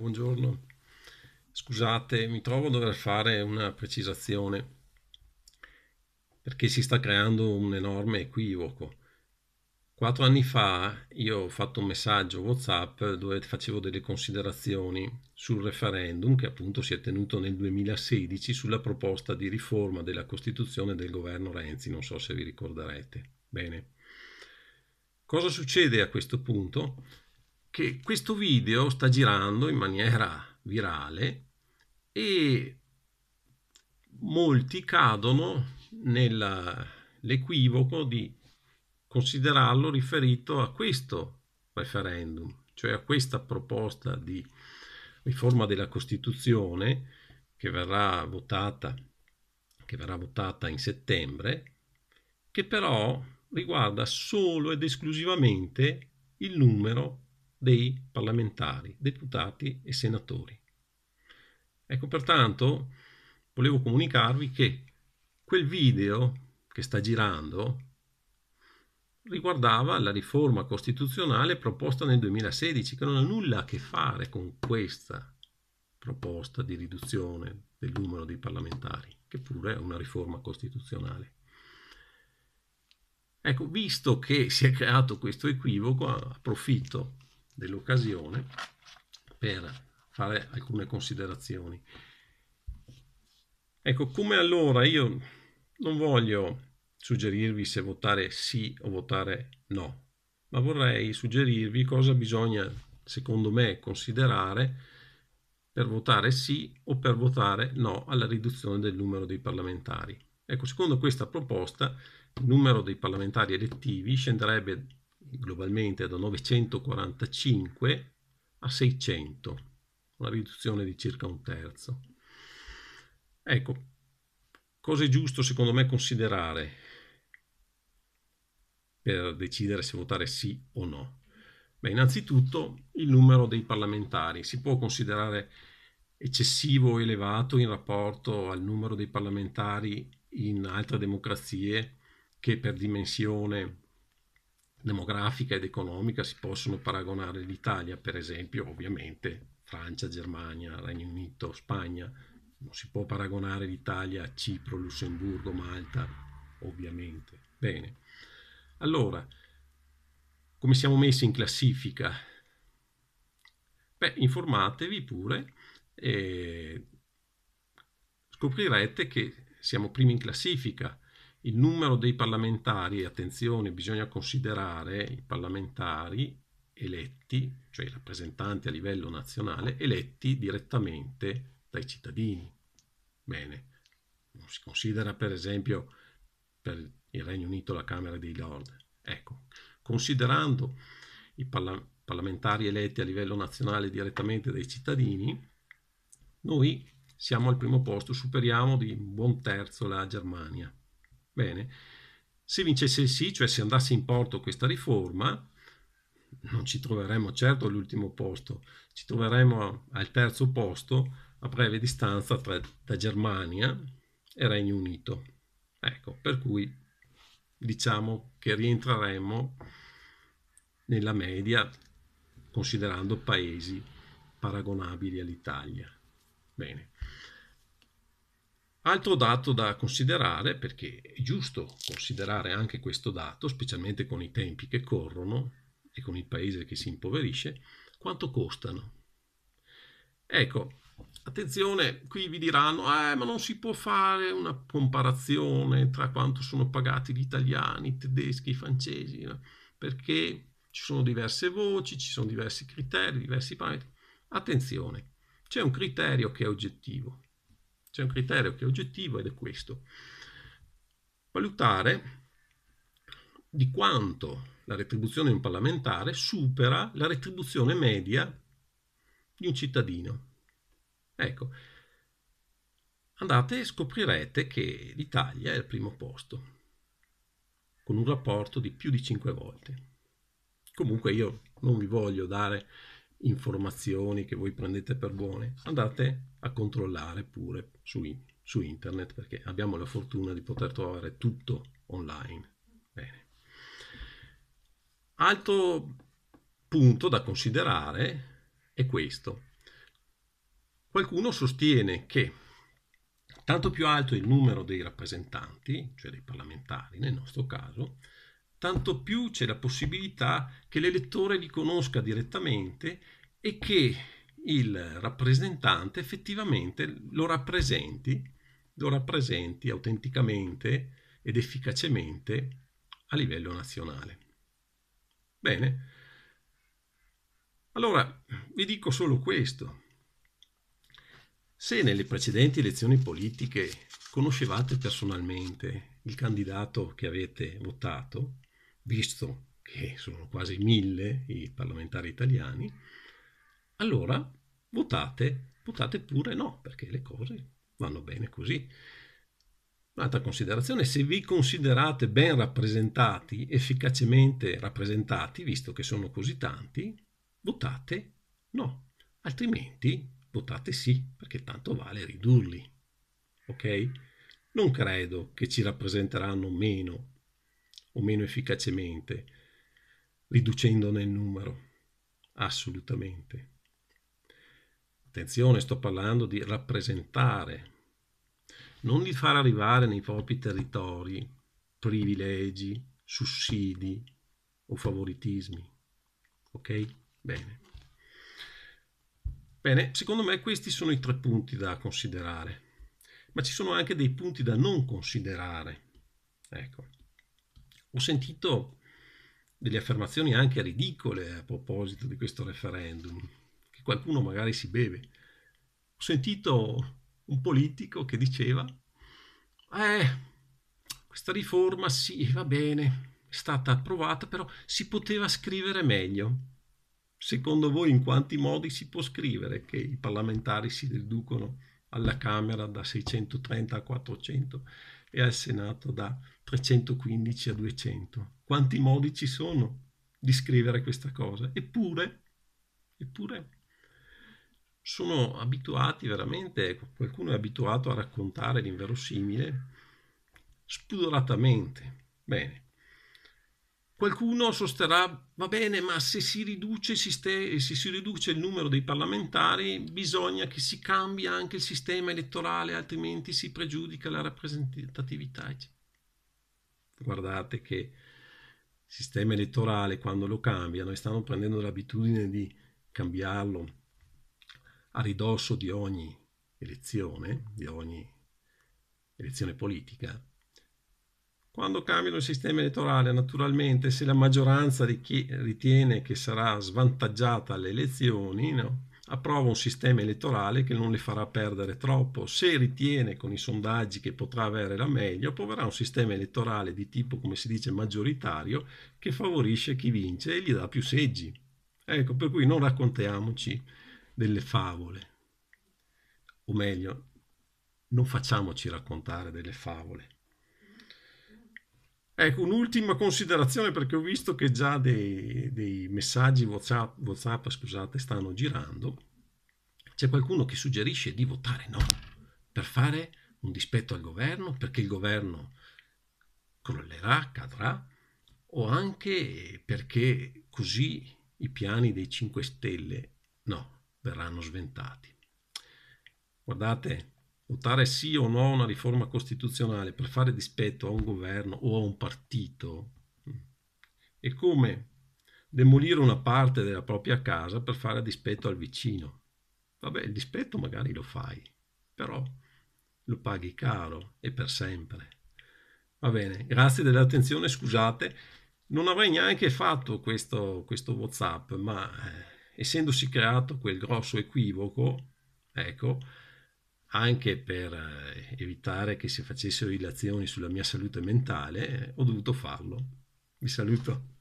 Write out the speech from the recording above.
buongiorno. Scusate, mi trovo a dover fare una precisazione perché si sta creando un enorme equivoco. Quattro anni fa io ho fatto un messaggio WhatsApp dove facevo delle considerazioni sul referendum che appunto si è tenuto nel 2016 sulla proposta di riforma della Costituzione del governo Renzi, non so se vi ricorderete. Bene. Cosa succede a questo punto? che questo video sta girando in maniera virale e molti cadono nell'equivoco di considerarlo riferito a questo referendum, cioè a questa proposta di riforma della Costituzione che verrà votata, che verrà votata in settembre, che però riguarda solo ed esclusivamente il numero dei parlamentari, deputati e senatori. Ecco, pertanto volevo comunicarvi che quel video che sta girando riguardava la riforma costituzionale proposta nel 2016, che non ha nulla a che fare con questa proposta di riduzione del numero dei parlamentari, che pure è una riforma costituzionale. Ecco, visto che si è creato questo equivoco, approfitto dell'occasione per fare alcune considerazioni. Ecco, come allora io non voglio suggerirvi se votare sì o votare no, ma vorrei suggerirvi cosa bisogna, secondo me, considerare per votare sì o per votare no alla riduzione del numero dei parlamentari. Ecco, secondo questa proposta il numero dei parlamentari elettivi scenderebbe globalmente da 945 a 600, una riduzione di circa un terzo. Ecco, cosa è giusto secondo me considerare per decidere se votare sì o no? Beh, innanzitutto il numero dei parlamentari si può considerare eccessivo o elevato in rapporto al numero dei parlamentari in altre democrazie che per dimensione demografica ed economica si possono paragonare l'Italia, per esempio, ovviamente Francia, Germania, Regno Unito, Spagna, non si può paragonare l'Italia a Cipro, Lussemburgo, Malta, ovviamente. Bene, allora, come siamo messi in classifica? Beh, informatevi pure e scoprirete che siamo primi in classifica il numero dei parlamentari, attenzione, bisogna considerare i parlamentari eletti, cioè i rappresentanti a livello nazionale, eletti direttamente dai cittadini. Bene, non si considera per esempio per il Regno Unito la Camera dei Lord. Ecco, considerando i parla parlamentari eletti a livello nazionale direttamente dai cittadini, noi siamo al primo posto, superiamo di un buon terzo la Germania. Bene, se vincesse il sì, cioè se andasse in porto questa riforma, non ci troveremmo certo all'ultimo posto, ci troveremmo al terzo posto a breve distanza tra, tra Germania e Regno Unito. Ecco, per cui diciamo che rientreremmo nella media considerando paesi paragonabili all'Italia. Bene. Altro dato da considerare, perché è giusto considerare anche questo dato, specialmente con i tempi che corrono e con il paese che si impoverisce, quanto costano. Ecco, attenzione, qui vi diranno, eh, ma non si può fare una comparazione tra quanto sono pagati gli italiani, i tedeschi, i francesi, no? perché ci sono diverse voci, ci sono diversi criteri, diversi parametri. Attenzione, c'è un criterio che è oggettivo, c'è un criterio che è oggettivo ed è questo. Valutare di quanto la retribuzione di un parlamentare supera la retribuzione media di un cittadino. Ecco, andate e scoprirete che l'Italia è al primo posto, con un rapporto di più di 5 volte. Comunque io non vi voglio dare informazioni che voi prendete per buone, andate a controllare pure su, su internet perché abbiamo la fortuna di poter trovare tutto online. Bene. Altro punto da considerare è questo. Qualcuno sostiene che tanto più alto è il numero dei rappresentanti, cioè dei parlamentari nel nostro caso, tanto più c'è la possibilità che l'elettore li conosca direttamente e che il rappresentante effettivamente lo rappresenti, lo rappresenti autenticamente ed efficacemente a livello nazionale. Bene, allora vi dico solo questo. Se nelle precedenti elezioni politiche conoscevate personalmente il candidato che avete votato, visto che sono quasi mille i parlamentari italiani, allora votate, votate pure no, perché le cose vanno bene così. Un'altra considerazione, se vi considerate ben rappresentati, efficacemente rappresentati, visto che sono così tanti, votate no, altrimenti votate sì, perché tanto vale ridurli. Ok? Non credo che ci rappresenteranno meno o meno efficacemente, riducendone il numero. Assolutamente. Attenzione, sto parlando di rappresentare, non di far arrivare nei propri territori privilegi, sussidi o favoritismi. Ok? Bene. Bene, secondo me questi sono i tre punti da considerare, ma ci sono anche dei punti da non considerare. Ecco. Ho sentito delle affermazioni anche ridicole a proposito di questo referendum, che qualcuno magari si beve. Ho sentito un politico che diceva, eh, questa riforma sì, va bene, è stata approvata, però si poteva scrivere meglio. Secondo voi in quanti modi si può scrivere che i parlamentari si riducono alla Camera da 630 a 400 e al Senato da 315 a 200. Quanti modi ci sono di scrivere questa cosa? Eppure, eppure sono abituati veramente, ecco, qualcuno è abituato a raccontare l'inverosimile spudoratamente. Bene, Qualcuno sosterrà, va bene, ma se si, riduce, si ste, se si riduce il numero dei parlamentari bisogna che si cambi anche il sistema elettorale, altrimenti si pregiudica la rappresentatività. Guardate che il sistema elettorale quando lo cambiano e stanno prendendo l'abitudine di cambiarlo a ridosso di ogni elezione, di ogni elezione politica, quando cambiano il sistema elettorale, naturalmente, se la maggioranza ritiene che sarà svantaggiata alle elezioni, no? approva un sistema elettorale che non le farà perdere troppo. Se ritiene con i sondaggi che potrà avere la meglio, approverà un sistema elettorale di tipo, come si dice, maggioritario, che favorisce chi vince e gli dà più seggi. Ecco, per cui non raccontiamoci delle favole. O meglio, non facciamoci raccontare delle favole. Ecco, un'ultima considerazione perché ho visto che già dei, dei messaggi WhatsApp, WhatsApp scusate, stanno girando. C'è qualcuno che suggerisce di votare no per fare un dispetto al governo, perché il governo crollerà, cadrà, o anche perché così i piani dei 5 Stelle no, verranno sventati. Guardate, votare sì o no a una riforma costituzionale per fare dispetto a un governo o a un partito mm, è come demolire una parte della propria casa per fare dispetto al vicino. Vabbè, il dispetto magari lo fai, però lo paghi caro e per sempre. Va bene, grazie dell'attenzione, scusate, non avrei neanche fatto questo, questo WhatsApp, ma eh, essendosi creato quel grosso equivoco, ecco, anche per eh, evitare che si facessero illazioni sulla mia salute mentale, ho dovuto farlo. Vi saluto.